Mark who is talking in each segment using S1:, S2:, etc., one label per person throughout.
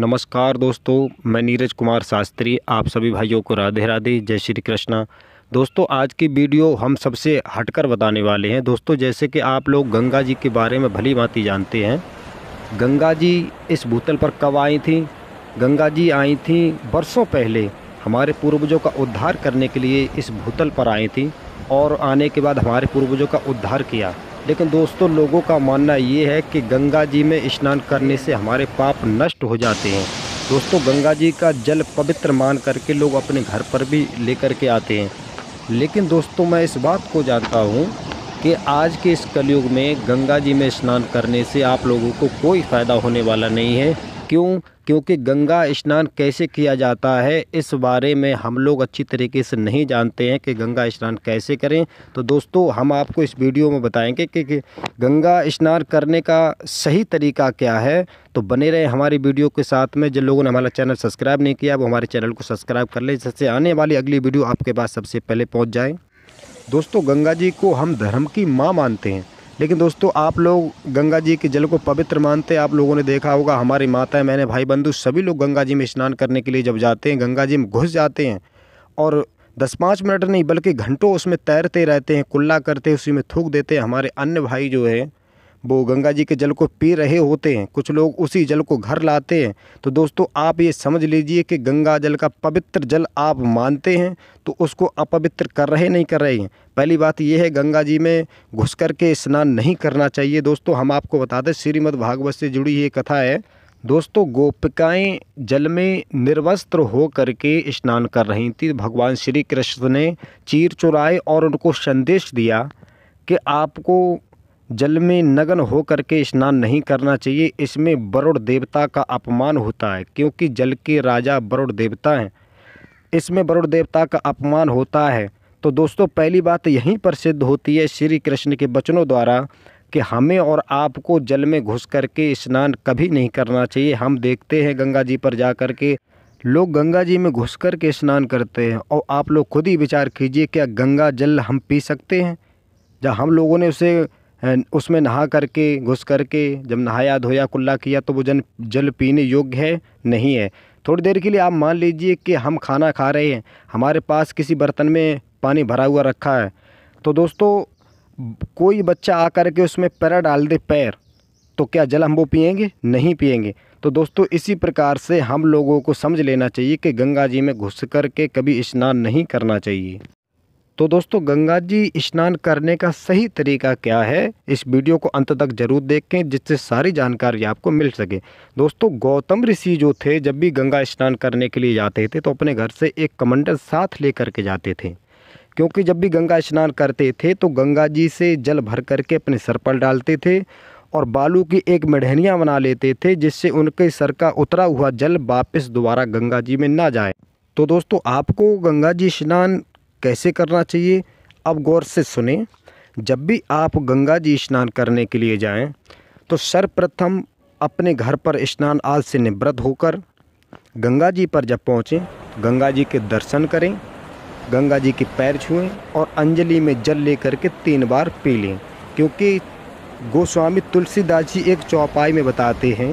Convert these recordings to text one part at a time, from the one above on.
S1: नमस्कार दोस्तों मैं नीरज कुमार शास्त्री आप सभी भाइयों को राधे राधे जय श्री कृष्णा दोस्तों आज की वीडियो हम सबसे हटकर बताने वाले हैं दोस्तों जैसे कि आप लोग गंगा जी के बारे में भली भांति जानते हैं गंगा जी इस भूतल पर कब आई थी गंगा जी आई थी बरसों पहले हमारे पूर्वजों का उद्धार करने के लिए इस भूतल पर आई थी और आने के बाद हमारे पूर्वजों का उद्धार किया लेकिन दोस्तों लोगों का मानना ये है कि गंगा जी में स्नान करने से हमारे पाप नष्ट हो जाते हैं दोस्तों गंगा जी का जल पवित्र मान करके लोग अपने घर पर भी लेकर के आते हैं लेकिन दोस्तों मैं इस बात को जानता हूँ कि आज के इस कलयुग में गंगा जी में स्नान करने से आप लोगों को कोई फ़ायदा होने वाला नहीं है क्यों क्योंकि गंगा स्नान कैसे किया जाता है इस बारे में हम लोग अच्छी तरीके से नहीं जानते हैं कि गंगा स्नान कैसे करें तो दोस्तों हम आपको इस वीडियो में बताएंगे कि, कि गंगा स्नान करने का सही तरीका क्या है तो बने रहे हमारी वीडियो के साथ में जिन लोगों ने हमारा चैनल सब्सक्राइब नहीं किया वो हमारे चैनल को सब्सक्राइब कर लें जिससे आने वाली अगली वीडियो आपके पास सबसे पहले पहुँच जाए दोस्तों गंगा जी को हम धर्म की माँ मानते हैं लेकिन दोस्तों आप लोग गंगा जी के जल को पवित्र मानते हैं आप लोगों ने देखा होगा हमारी माता मैंने भाई बंधु सभी लोग गंगा जी में स्नान करने के लिए जब जाते हैं गंगा जी में घुस जाते हैं और दस पाँच मिनट नहीं बल्कि घंटों उसमें तैरते रहते हैं कुल्ला करते उसी में थूक देते हैं हमारे अन्य भाई जो है वो गंगा जी के जल को पी रहे होते हैं कुछ लोग उसी जल को घर लाते हैं तो दोस्तों आप ये समझ लीजिए कि गंगा जल का पवित्र जल आप मानते हैं तो उसको अपवित्र कर रहे नहीं कर रहे हैं पहली बात यह है गंगा जी में घुस करके स्नान नहीं करना चाहिए दोस्तों हम आपको बताते श्रीमद भागवत से जुड़ी ये कथा है दोस्तों गोपिकाएं जल में निर्वस्त्र हो के स्नान कर रही थी भगवान श्री कृष्ण ने चीर चुराए और उनको संदेश दिया कि आपको जल में नग्न होकर के स्नान नहीं करना चाहिए इसमें वरुण देवता का अपमान होता है क्योंकि जल के राजा वरुण देवता हैं इसमें वरुण देवता का अपमान होता है तो दोस्तों पहली बात यहीं पर सिद्ध होती है श्री कृष्ण के वचनों द्वारा कि हमें और आपको जल में घुस कर के स्नान कभी नहीं करना चाहिए हम देखते हैं गंगा जी पर जा कर के लोग गंगा जी में घुस कर के स्नान करते हैं और आप लोग खुद ही विचार कीजिए क्या गंगा जल हम पी सकते हैं जब हम लोगों ने उसे उसमें नहा करके घुस करके जब नहाया धोया कुल्ला किया तो वो जन जल पीने योग्य है नहीं है थोड़ी देर के लिए आप मान लीजिए कि हम खाना खा रहे हैं हमारे पास किसी बर्तन में पानी भरा हुआ रखा है तो दोस्तों कोई बच्चा आ कर के उसमें पैर डाल दे पैर तो क्या जल हम वो पियेंगे नहीं पियेंगे तो दोस्तों इसी प्रकार से हम लोगों को समझ लेना चाहिए कि गंगा जी में घुस कर के कभी स्नान नहीं करना चाहिए तो दोस्तों गंगा जी स्नान करने का सही तरीका क्या है इस वीडियो को अंत तक जरूर देखें जिससे सारी जानकारी आपको मिल सके दोस्तों गौतम ऋषि जो थे जब भी गंगा स्नान करने के लिए जाते थे तो अपने घर से एक कमंडल साथ ले करके जाते थे क्योंकि जब भी गंगा स्नान करते थे तो गंगा जी से जल भर करके अपने सर पर डालते थे और बालू की एक मढ़नियाँ बना लेते थे जिससे उनके सर का उतरा हुआ जल वापस दोबारा गंगा जी में ना जाए तो दोस्तों आपको गंगा जी स्नान कैसे करना चाहिए अब गौर से सुने जब भी आप गंगा जी स्नान करने के लिए जाएं तो सर्वप्रथम अपने घर पर स्नान आज से निवृत्त होकर गंगा जी पर जब पहुँचें गंगा जी के दर्शन करें गंगा जी के पैर छुएं और अंजलि में जल लेकर के तीन बार पी लें क्योंकि गोस्वामी तुलसीदास जी एक चौपाई में बताते हैं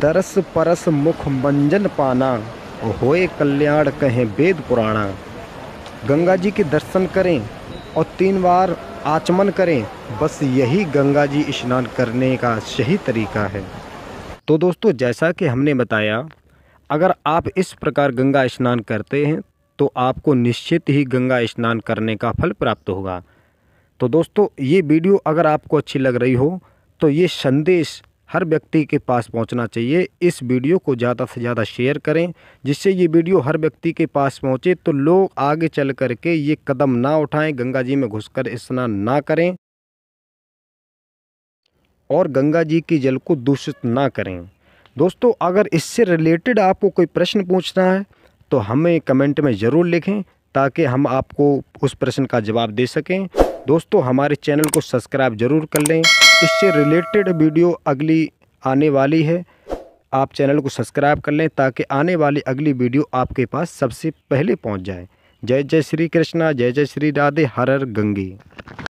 S1: दरस परस मुख मंजन पाना होए कल्याण कहें वेद पुराणा गंगा जी के दर्शन करें और तीन बार आचमन करें बस यही गंगा जी स्नान करने का सही तरीका है तो दोस्तों जैसा कि हमने बताया अगर आप इस प्रकार गंगा स्नान करते हैं तो आपको निश्चित ही गंगा स्नान करने का फल प्राप्त होगा तो दोस्तों ये वीडियो अगर आपको अच्छी लग रही हो तो ये संदेश हर व्यक्ति के पास पहुंचना चाहिए इस वीडियो को ज़्यादा से ज़्यादा शेयर करें जिससे ये वीडियो हर व्यक्ति के पास पहुंचे तो लोग आगे चल कर के ये कदम ना उठाएं गंगा जी में घुसकर स्नान ना करें और गंगा जी के जल को दूषित ना करें दोस्तों अगर इससे रिलेटेड आपको कोई प्रश्न पूछना है तो हमें कमेंट में ज़रूर लिखें ताकि हम आपको उस प्रश्न का जवाब दे सकें दोस्तों हमारे चैनल को सब्सक्राइब ज़रूर कर लें इससे रिलेटेड वीडियो अगली आने वाली है आप चैनल को सब्सक्राइब कर लें ताकि आने वाली अगली वीडियो आपके पास सबसे पहले पहुंच जाए जय जय श्री कृष्णा जय जय श्री राधे हर हर गंगे